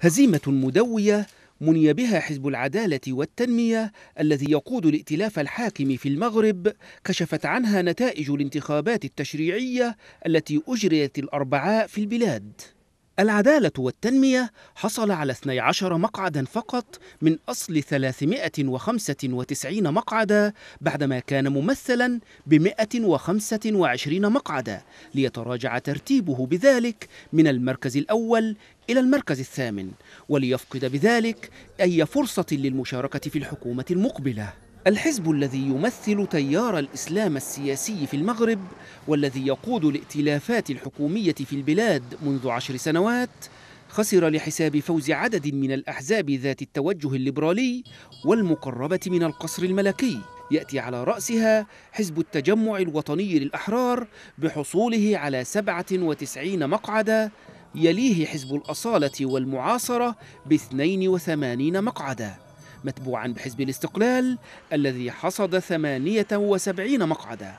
هزيمة مدوية مني بها حزب العدالة والتنمية الذي يقود الائتلاف الحاكم في المغرب كشفت عنها نتائج الانتخابات التشريعية التي أجريت الأربعاء في البلاد العدالة والتنمية حصل على 12 مقعدا فقط من أصل 395 مقعدا بعدما كان ممثلا ب 125 مقعدا ليتراجع ترتيبه بذلك من المركز الأول إلى المركز الثامن وليفقد بذلك أي فرصة للمشاركة في الحكومة المقبلة الحزب الذي يمثل تيار الإسلام السياسي في المغرب والذي يقود الائتلافات الحكومية في البلاد منذ عشر سنوات خسر لحساب فوز عدد من الأحزاب ذات التوجه الليبرالي والمقربة من القصر الملكي يأتي على رأسها حزب التجمع الوطني للأحرار بحصوله على 97 مقعدا يليه حزب الأصالة والمعاصرة ب 82 مقعداً متبوعا بحزب الاستقلال الذي حصد 78 مقعدا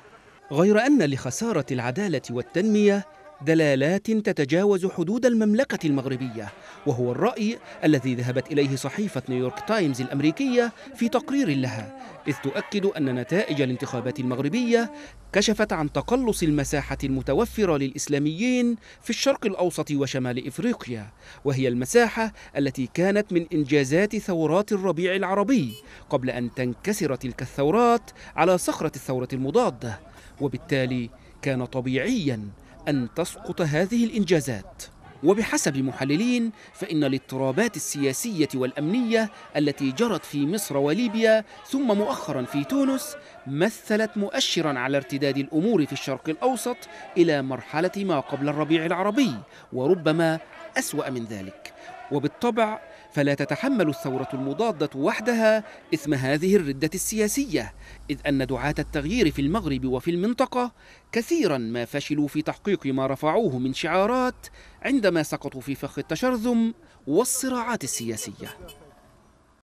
غير أن لخسارة العدالة والتنمية دلالات تتجاوز حدود المملكة المغربية وهو الرأي الذي ذهبت إليه صحيفة نيويورك تايمز الأمريكية في تقرير لها إذ تؤكد أن نتائج الانتخابات المغربية كشفت عن تقلص المساحة المتوفرة للإسلاميين في الشرق الأوسط وشمال إفريقيا وهي المساحة التي كانت من إنجازات ثورات الربيع العربي قبل أن تنكسر تلك الثورات على صخرة الثورة المضادة وبالتالي كان طبيعياً أن تسقط هذه الإنجازات وبحسب محللين فإن الاضطرابات السياسية والأمنية التي جرت في مصر وليبيا ثم مؤخرا في تونس مثلت مؤشرا على ارتداد الأمور في الشرق الأوسط إلى مرحلة ما قبل الربيع العربي وربما أسوأ من ذلك وبالطبع فلا تتحمل الثورة المضادة وحدها إثم هذه الردة السياسية، إذ أن دعاة التغيير في المغرب وفي المنطقة كثيرا ما فشلوا في تحقيق ما رفعوه من شعارات عندما سقطوا في فخ التشرذم والصراعات السياسية.